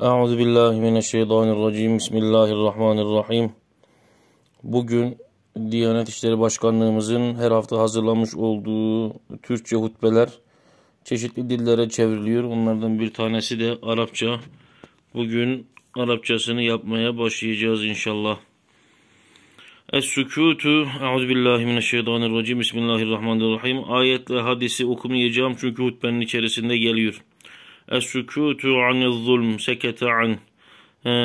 Euzu billahi mineşşeytanirracim. Bismillahirrahmanirrahim. Bugün Diyanet İşleri Başkanlığımızın her hafta hazırlamış olduğu Türkçe hutbeler çeşitli dillere çevriliyor. Onlardan bir tanesi de Arapça. Bugün Arapçasını yapmaya başlayacağız inşallah. Es-sükutu Euzu billahi mineşşeytanirracim. Bismillahirrahmanirrahim. Ayet ve hadisi okumayacağım çünkü hutbenin içerisinde geliyor. Es-sükutu anil zulm sekete an.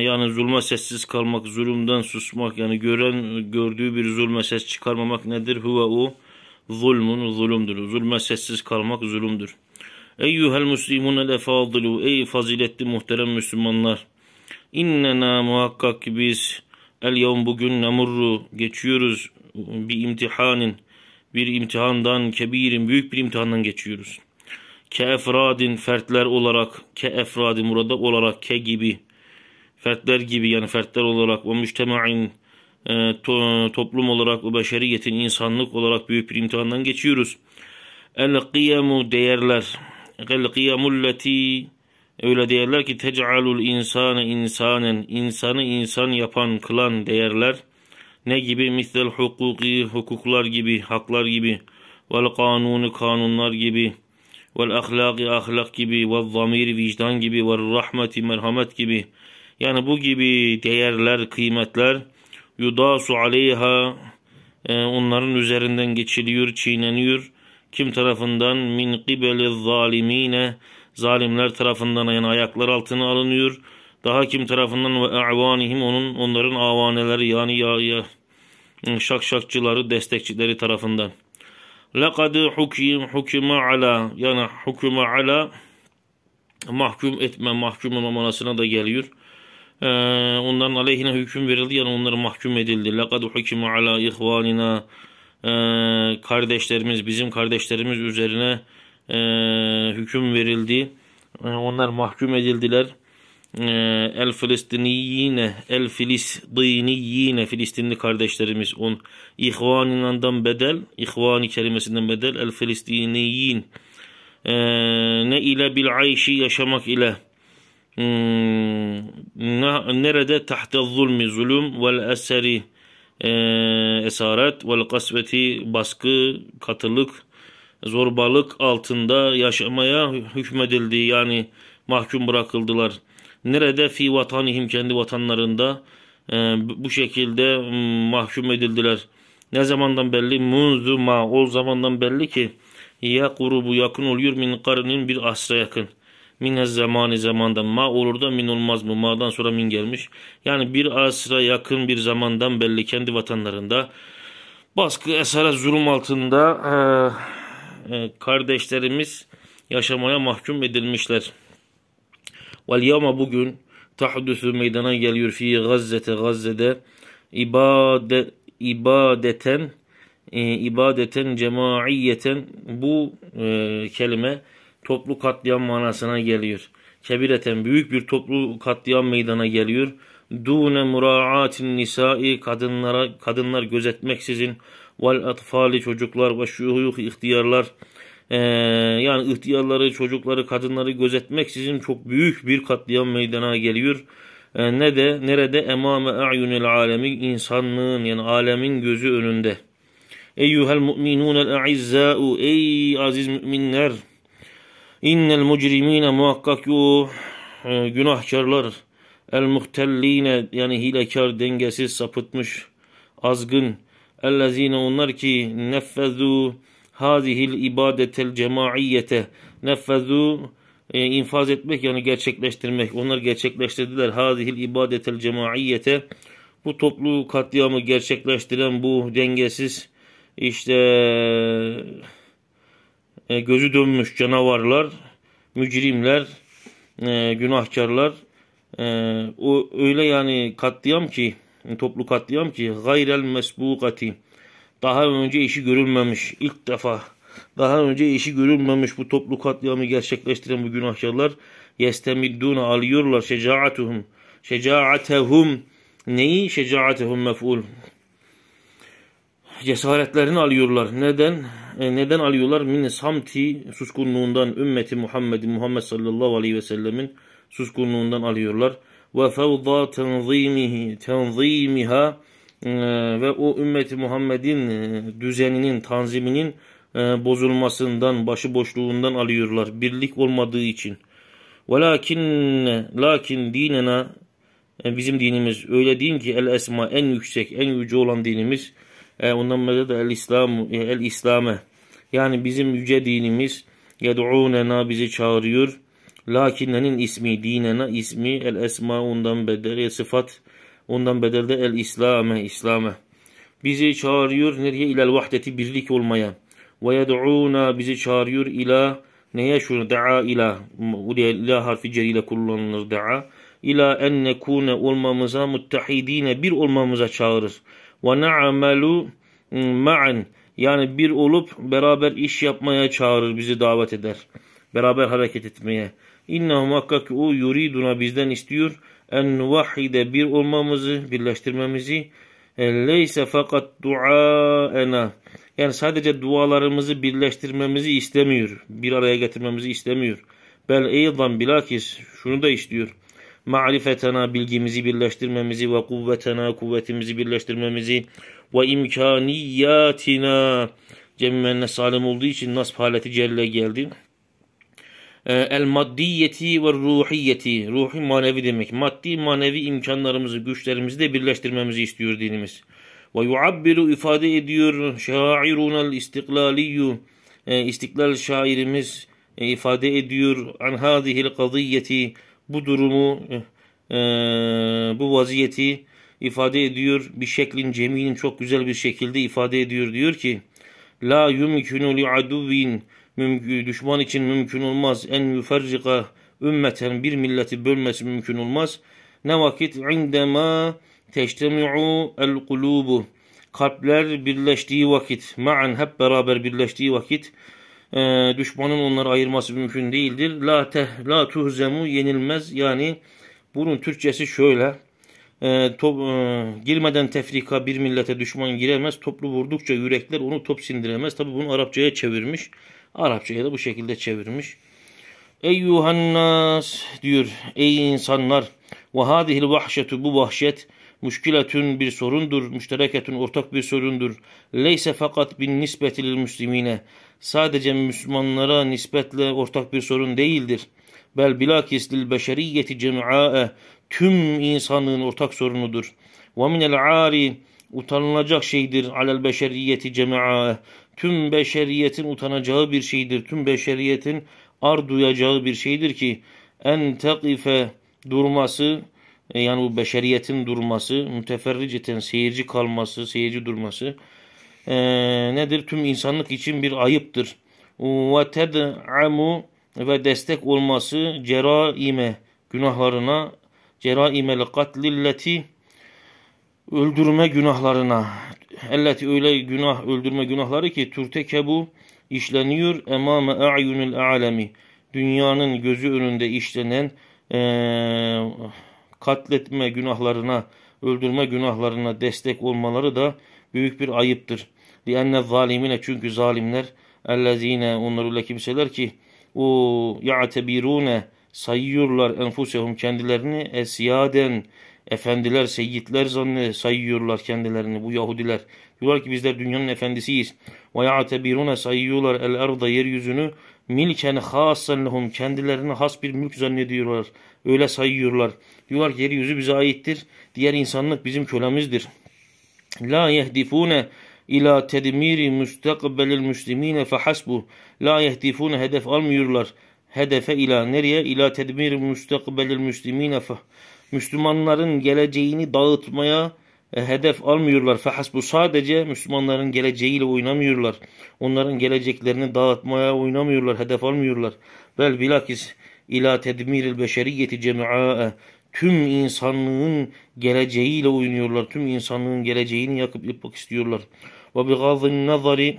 Yani zulma sessiz kalmak, zulümden susmak yani gören gördüğü bir zulme ses çıkarmamak nedir? Huve o zulmun zulümdür. Zulme sessiz kalmak zulümdür. Eyyuhel muslimun efadilu ey faziletli muhterem Müslümanlar. İnnena muhakkak ki biz el yevm bugün nemurru geçiyoruz bir imtihanın bir imtihandan kebirin büyük bir imtihandan geçiyoruz.'' Keefradin fertler olarak ke efradi murada olarak ke gibi fertler gibi yani fertler olarak ve müçtemain e, to, toplum olarak ve beşeriyetin insanlık olarak büyük bir imtihandan geçiyoruz. El kıyamu değerler. El kıyamulleti öyle değerler ki tec'alul insane insanen insanı insan yapan kılan değerler ne gibi misel hukuki hukuklar gibi haklar gibi vel kanunu kanunlar gibi vel ahlaki ahlak gibi ve zamir vicdan gibi ve rahmeti merhamet gibi yani bu gibi değerler kıymetler yudasu aleyha e, onların üzerinden geçiliyor çiğneniyor kim tarafından min qibeli zalimine zalimler tarafından yani ayaklar altına alınıyor daha kim tarafından ve avanihim onun onların avaneleri yani ya, ya şakşakçıları destekçileri tarafından Lekad hukim hukuma ala yani hukuma ala mahkum etme mahkum manasına da geliyor. Ee, onların aleyhine hüküm verildi yani onları mahkum edildi. Lekad hukima ala ihvanina kardeşlerimiz bizim kardeşlerimiz üzerine e, hüküm verildi. Ee, onlar mahkum edildiler. Ee, El Filistiniyine, El Filistiniyine, Filistinli kardeşlerimiz on. İhvaninandan bedel, İhvani kelimesinden bedel, El Filistiniyin. Ee, ne ile bil ayşi yaşamak ile. Hmm, nerede tahta zulmi zulüm vel eseri e, esaret vel kasveti baskı katılık zorbalık altında yaşamaya hükmedildi yani mahkum bırakıldılar nerede fi vatanihim kendi vatanlarında e, bu şekilde mahkum edildiler. Ne zamandan belli? Munzu ma o zamandan belli ki ya kurubu yakın oluyor min karının bir asra yakın. Min zamanı zamandan ma olur da min olmaz mı? Ma'dan sonra min gelmiş. Yani bir asra yakın bir zamandan belli kendi vatanlarında baskı esara zulüm altında e, e, kardeşlerimiz yaşamaya mahkum edilmişler. Vel yevme bugün tahdusu meydana geliyor fi Gazze'te Gazze'de ibadet ibadeten e, ibadeten cemaiyeten bu e, kelime toplu katliam manasına geliyor. Kebireten büyük bir toplu katliam meydana geliyor. Dune muraatin nisa'i kadınlara kadınlar gözetmeksizin vel atfali çocuklar ve şuyuh ihtiyarlar ee, yani ihtiyarları, çocukları, kadınları gözetmek sizin çok büyük bir katliam meydana geliyor. Ee, ne de nerede emame a'yunel alemi insanlığın yani alemin gözü önünde. Eyyuhel mu'minunel a'izzâ'u ey aziz müminler. İnnel mucrimine muhakkak yu e, günahkarlar. El muhtelline yani hilekar, dengesiz, sapıtmış, azgın. Ellezine onlar ki neffezu hazihil ibadetel cemaiyete nefezu e, infaz etmek yani gerçekleştirmek. Onlar gerçekleştirdiler. Hazihil ibadetel cemaiyete bu toplu katliamı gerçekleştiren bu dengesiz işte e, gözü dönmüş canavarlar, mücrimler, e, günahkarlar e, o öyle yani katliam ki toplu katliam ki gayrel mesbukati daha önce işi görülmemiş. ilk defa daha önce işi görülmemiş bu toplu katliamı gerçekleştiren bu günahkarlar yestemidduna alıyorlar şecaatuhum. Şecaatehum neyi? Şecaatehum mef'ul. Cesaretlerini alıyorlar. Neden? E, neden alıyorlar? Min samti suskunluğundan ümmeti Muhammed Muhammed sallallahu aleyhi ve sellemin suskunluğundan alıyorlar. Ve fevda tenzimihi tenzimiha ee, ve o ümmeti Muhammed'in e, düzeninin, tanziminin e, bozulmasından, başıboşluğundan alıyorlar. Birlik olmadığı için. Velakin lakin dinena e, bizim dinimiz öyle din ki el esma en yüksek, en yüce olan dinimiz. Ondan beri de el İslam el İslame. Yani bizim yüce dinimiz yed'unena bizi çağırıyor. Lakinnenin ismi dinena ismi el esma ondan bedel sıfat Ondan bedelde el İslame, İslam'e Bizi çağırıyor nereye? İlel vahdeti birlik olmaya. Ve yed'una bizi çağırıyor ila neye şu da'a ila buraya ila harfi cer ile kullanılır da'a ila en nekune olmamıza muttahidine bir olmamıza çağırır ve na'melu ma'an yani bir olup beraber iş yapmaya çağırır bizi davet eder beraber hareket etmeye inne muhakkak o yuriduna bizden istiyor en vahide bir olmamızı, birleştirmemizi e, leyse fakat duaena yani sadece dualarımızı birleştirmemizi istemiyor. Bir araya getirmemizi istemiyor. Bel eydan bilakis şunu da istiyor. Ma'rifetena bilgimizi birleştirmemizi ve kuvvetena kuvvetimizi birleştirmemizi ve imkaniyatina cemmenle salim olduğu için nasb haleti celle geldi. Ee, el maddiyeti ve ruhiyeti. Ruhi manevi demek. Maddi manevi imkanlarımızı, güçlerimizi de birleştirmemizi istiyor dinimiz. Ve yuabbiru ifade ediyor şairunel istiklaliyyu. Ee, istiklal şairimiz e, ifade ediyor an hadihil kadiyeti. Bu durumu, e, e, bu vaziyeti ifade ediyor. Bir şeklin ceminin çok güzel bir şekilde ifade ediyor. Diyor ki La yumkinu li aduvin mümkün, düşman için mümkün olmaz. En yuferrika ümmeten bir milleti bölmesi mümkün olmaz. Ne vakit indema teştemi'u el kulubu kalpler birleştiği vakit ma'an hep beraber birleştiği vakit e, düşmanın onları ayırması mümkün değildir. La teh, la tuhzemu yenilmez. Yani bunun Türkçesi şöyle. E, top, e, girmeden tefrika bir millete düşman giremez. Toplu vurdukça yürekler onu top sindiremez. Tabi bunu Arapçaya çevirmiş. Arapçaya da bu şekilde çevirmiş. Ey Eyyuhannas diyor ey insanlar ve hadihil vahşetu bu vahşet müşkiletün bir sorundur, müştereketün ortak bir sorundur. Leyse fakat bin nisbetil müslimine sadece Müslümanlara nispetle ortak bir sorun değildir. Bel bilakis lil beşeriyeti cem'a'e tüm insanlığın ortak sorunudur. Ve minel ari utanılacak şeydir alel beşeriyeti cema'a. Tüm beşeriyetin utanacağı bir şeydir. Tüm beşeriyetin ar duyacağı bir şeydir ki en tekife durması e, yani bu beşeriyetin durması, müteferriceten seyirci kalması, seyirci durması e, nedir? Tüm insanlık için bir ayıptır. Ve ted'amu ve destek olması cera ime günahlarına cera ime katlilleti öldürme günahlarına. Elleti öyle günah, öldürme günahları ki bu işleniyor emame a'yunul alemi. Dünyanın gözü önünde işlenen ee, katletme günahlarına, öldürme günahlarına destek olmaları da büyük bir ayıptır. Lianne zalimine çünkü zalimler ellezine onlar öyle kimseler ki o ya'tebirune sayıyorlar enfusehum kendilerini esyaden Efendiler, seyyidler zanne sayıyorlar kendilerini bu Yahudiler. Diyorlar ki bizler dünyanın efendisiyiz. Ve ya'tebirune sayıyorlar el arda yeryüzünü milken hasen lehum kendilerine has bir mülk zannediyorlar. Öyle sayıyorlar. Diyorlar ki yeryüzü bize aittir. Diğer insanlık bizim kölemizdir. La yehdifune ila tedmiri müstakbelil müslimine fehasbu. La yehdifune hedef almıyorlar. Hedefe ila nereye? İla tedmiri müstakbelil müslimine fehasbu Müslümanların geleceğini dağıtmaya e, hedef almıyorlar. Fahas bu sadece Müslümanların geleceğiyle oynamıyorlar. Onların geleceklerini dağıtmaya oynamıyorlar, hedef almıyorlar. Bel bilakis ila tedmiril beşeriyeti cemiae tüm insanlığın geleceğiyle oynuyorlar. Tüm insanlığın geleceğini yakıp yıkmak istiyorlar. Ve bi gazın nazari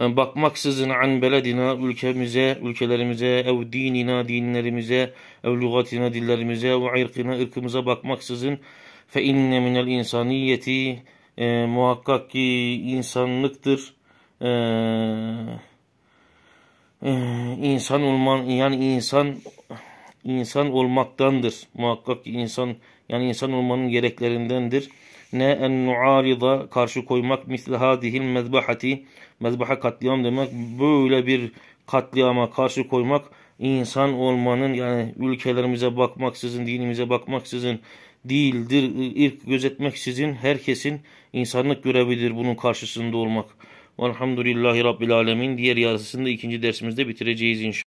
ee, bakmaksızın an beledina ülkemize, ülkelerimize, ev dinina dinlerimize, ev lügatina dillerimize, ve irkina ırkımıza bakmaksızın fe inne minel insaniyeti e, muhakkak ki insanlıktır. E, e insan olman yani insan insan olmaktandır. Muhakkak ki insan yani insan olmanın gereklerindendir ne en nuarida karşı koymak misle hadihil mezbahati mezbaha katliam demek böyle bir katliama karşı koymak insan olmanın yani ülkelerimize bakmaksızın dinimize bakmaksızın değildir ilk gözetmeksizin herkesin insanlık görevidir bunun karşısında olmak. Velhamdülillahi Rabbil Alemin. Diğer yazısını da ikinci dersimizde bitireceğiz inşallah.